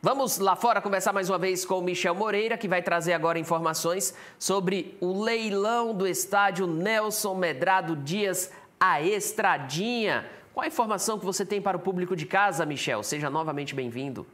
Vamos lá fora conversar mais uma vez com Michel Moreira, que vai trazer agora informações sobre o leilão do estádio Nelson Medrado Dias, a Estradinha. Qual a informação que você tem para o público de casa, Michel? Seja novamente bem-vindo.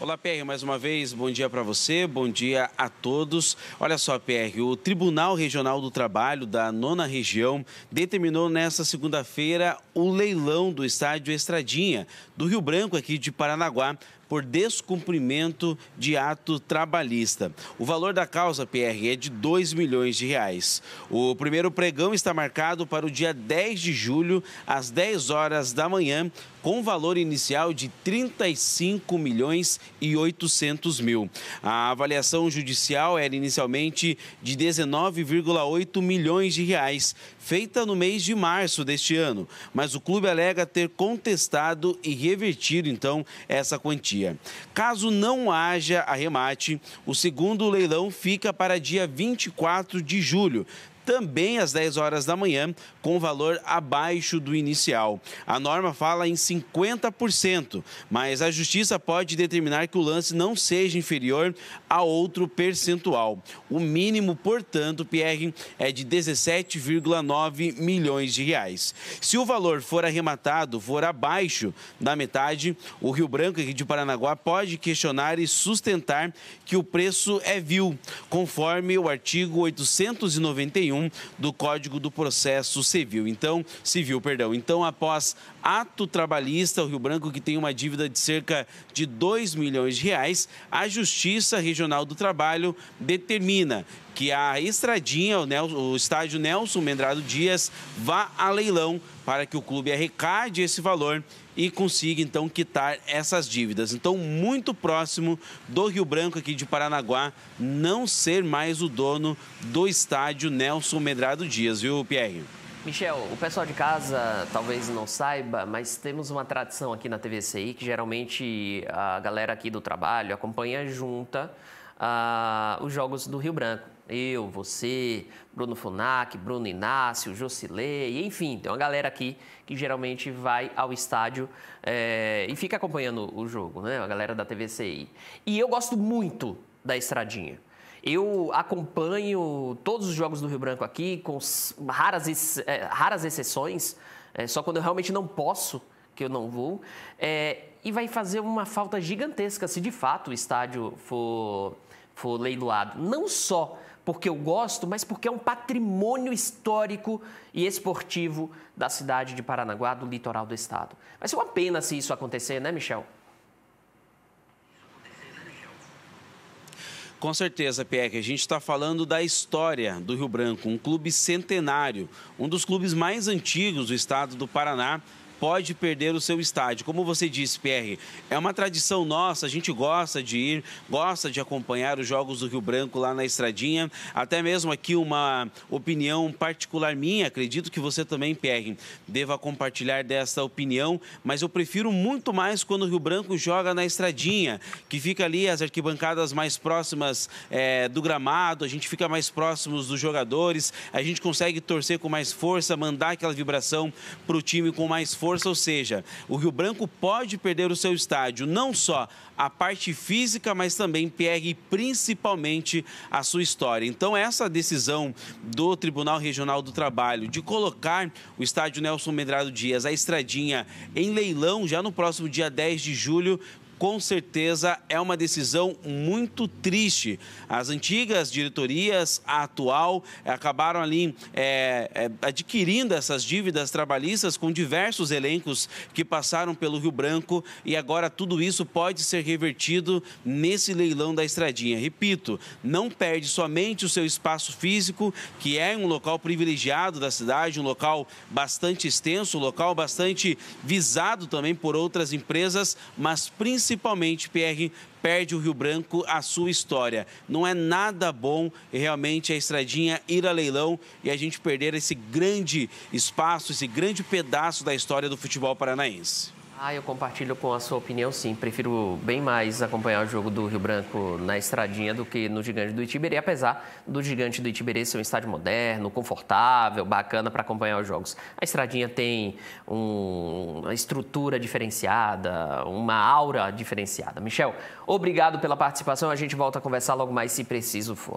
Olá, PR, mais uma vez, bom dia para você, bom dia a todos. Olha só, PR, o Tribunal Regional do Trabalho da Nona Região determinou nesta segunda-feira o leilão do estádio Estradinha, do Rio Branco, aqui de Paranaguá, por descumprimento de ato trabalhista. O valor da causa, PR, é de 2 milhões de reais. O primeiro pregão está marcado para o dia 10 de julho, às 10 horas da manhã, com valor inicial de 35 milhões e 800 mil. A avaliação judicial era inicialmente de 19,8 milhões de reais, feita no mês de março deste ano, mas o clube alega ter contestado e revertido então essa quantia. Caso não haja arremate, o segundo leilão fica para dia 24 de julho, também às 10 horas da manhã, com valor abaixo do inicial. A norma fala em 50%, mas a Justiça pode determinar que o lance não seja inferior a outro percentual. O mínimo, portanto, Pierre, é de 17,9 milhões de reais. Se o valor for arrematado, for abaixo da metade, o Rio Branco aqui de Paranaguá pode questionar e sustentar que o preço é vil, conforme o artigo 891 do Código do Processo Civil. Então, civil, perdão. Então, após ato trabalhista, o Rio Branco que tem uma dívida de cerca de 2 milhões de reais, a Justiça Regional do Trabalho determina que a estradinha, o, Nelson, o estádio Nelson Mendrado Dias, vá a leilão para que o clube arrecade esse valor e consiga então quitar essas dívidas. Então, muito próximo do Rio Branco aqui de Paranaguá não ser mais o dono do estádio Nelson Medrado Dias, viu, Pierre? Michel, o pessoal de casa talvez não saiba, mas temos uma tradição aqui na TVCI que geralmente a galera aqui do trabalho acompanha junta uh, os jogos do Rio Branco. Eu, você, Bruno Funac, Bruno Inácio, Josilei, enfim, tem uma galera aqui que geralmente vai ao estádio é, e fica acompanhando o jogo, né? A galera da TVCI. E eu gosto muito da Estradinha. Eu acompanho todos os jogos do Rio Branco aqui, com raras, é, raras exceções, é, só quando eu realmente não posso, que eu não vou. e vai fazer uma falta gigantesca se de fato o estádio for, for leiloado. Não só porque eu gosto, mas porque é um patrimônio histórico e esportivo da cidade de Paranaguá, do litoral do estado. Vai ser é uma pena se isso acontecer, né, Michel? Com certeza, Pierre, a gente está falando da história do Rio Branco, um clube centenário, um dos clubes mais antigos do estado do Paraná pode perder o seu estádio. Como você disse, Pierre, é uma tradição nossa, a gente gosta de ir, gosta de acompanhar os jogos do Rio Branco lá na estradinha. Até mesmo aqui uma opinião particular minha, acredito que você também, Pierre, deva compartilhar dessa opinião, mas eu prefiro muito mais quando o Rio Branco joga na estradinha, que fica ali as arquibancadas mais próximas é, do gramado, a gente fica mais próximos dos jogadores, a gente consegue torcer com mais força, mandar aquela vibração para o time com mais força força, ou seja, o Rio Branco pode perder o seu estádio, não só a parte física, mas também perde principalmente a sua história. Então, essa decisão do Tribunal Regional do Trabalho de colocar o estádio Nelson Medrado Dias, a estradinha, em leilão já no próximo dia 10 de julho, com certeza é uma decisão muito triste. As antigas diretorias, a atual, acabaram ali é, é, adquirindo essas dívidas trabalhistas com diversos elencos que passaram pelo Rio Branco e agora tudo isso pode ser revertido nesse leilão da estradinha. Repito, não perde somente o seu espaço físico, que é um local privilegiado da cidade, um local bastante extenso, um local bastante visado também por outras empresas, mas principalmente principalmente, Pierre, perde o Rio Branco a sua história. Não é nada bom realmente a estradinha ir a leilão e a gente perder esse grande espaço, esse grande pedaço da história do futebol paranaense. Ah, eu compartilho com a sua opinião, sim. Prefiro bem mais acompanhar o jogo do Rio Branco na estradinha do que no Gigante do Itiberê, apesar do Gigante do Itiberê ser um estádio moderno, confortável, bacana para acompanhar os jogos. A estradinha tem um, uma estrutura diferenciada, uma aura diferenciada. Michel, obrigado pela participação. A gente volta a conversar logo mais, se preciso for.